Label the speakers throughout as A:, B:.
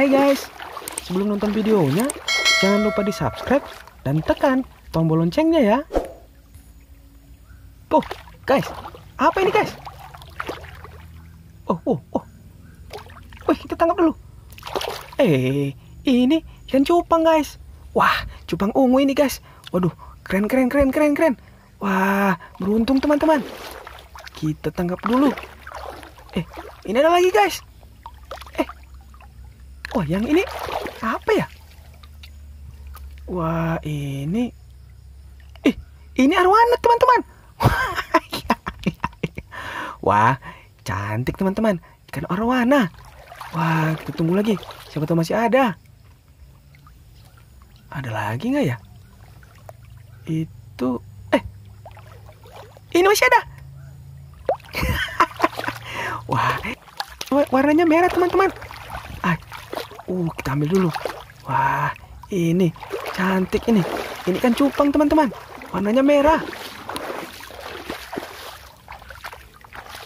A: Hai guys, sebelum nonton videonya, jangan lupa di subscribe dan tekan tombol loncengnya ya. Oh guys, apa ini guys? Oh, oh, oh. Wih, kita tangkap dulu. Eh, ini ikan cupang guys. Wah, cupang ungu ini guys. Waduh, keren, keren, keren, keren, keren. Wah, beruntung teman-teman. Kita tangkap dulu. Eh, ini ada lagi guys. Wah, yang ini apa ya? Wah, ini ih, ini arwana, teman-teman. Iya, iya. Wah, cantik teman-teman. Ikan arwana. Wah, kita tunggu lagi. Siapa tahu masih ada. Ada lagi nggak ya? Itu eh ini masih ada. Wah, warnanya merah teman-teman. Uh, kita ambil dulu. Wah, ini cantik ini. Ini kan cupang, teman-teman. Warnanya merah.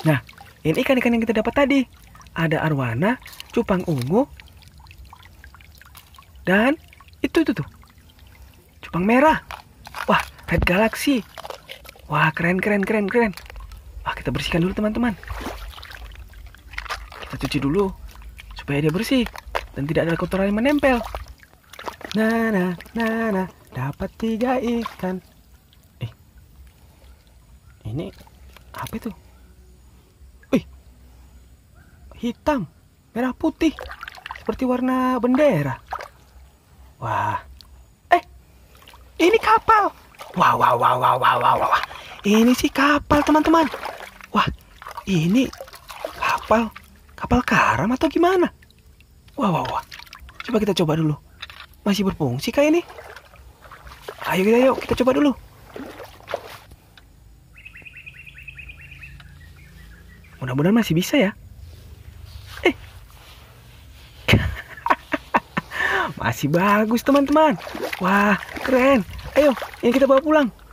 A: Nah, ini ikan-ikan yang kita dapat tadi. Ada arwana, cupang ungu, dan itu itu tuh. Cupang merah. Wah, red galaxy. Wah, keren keren keren keren. Wah, kita bersihkan dulu teman-teman. Kita cuci dulu supaya dia bersih dan tidak ada kotoran yang menempel. Nana, nana, dapat tiga ikan. Eh, ini apa itu? Wih, hitam, merah putih, seperti warna bendera. Wah, eh, ini kapal. Wah, wah, wah, wah, wah, wah, wah. Ini sih kapal teman-teman. Wah, ini kapal, kapal karam atau gimana? Wah, wah, wah. Coba kita coba dulu. Masih berfungsi kah ini? Ayo kita yuk, kita coba dulu. Mudah-mudahan masih bisa ya. Eh. masih bagus teman-teman. Wah, keren. Ayo, ini kita bawa pulang.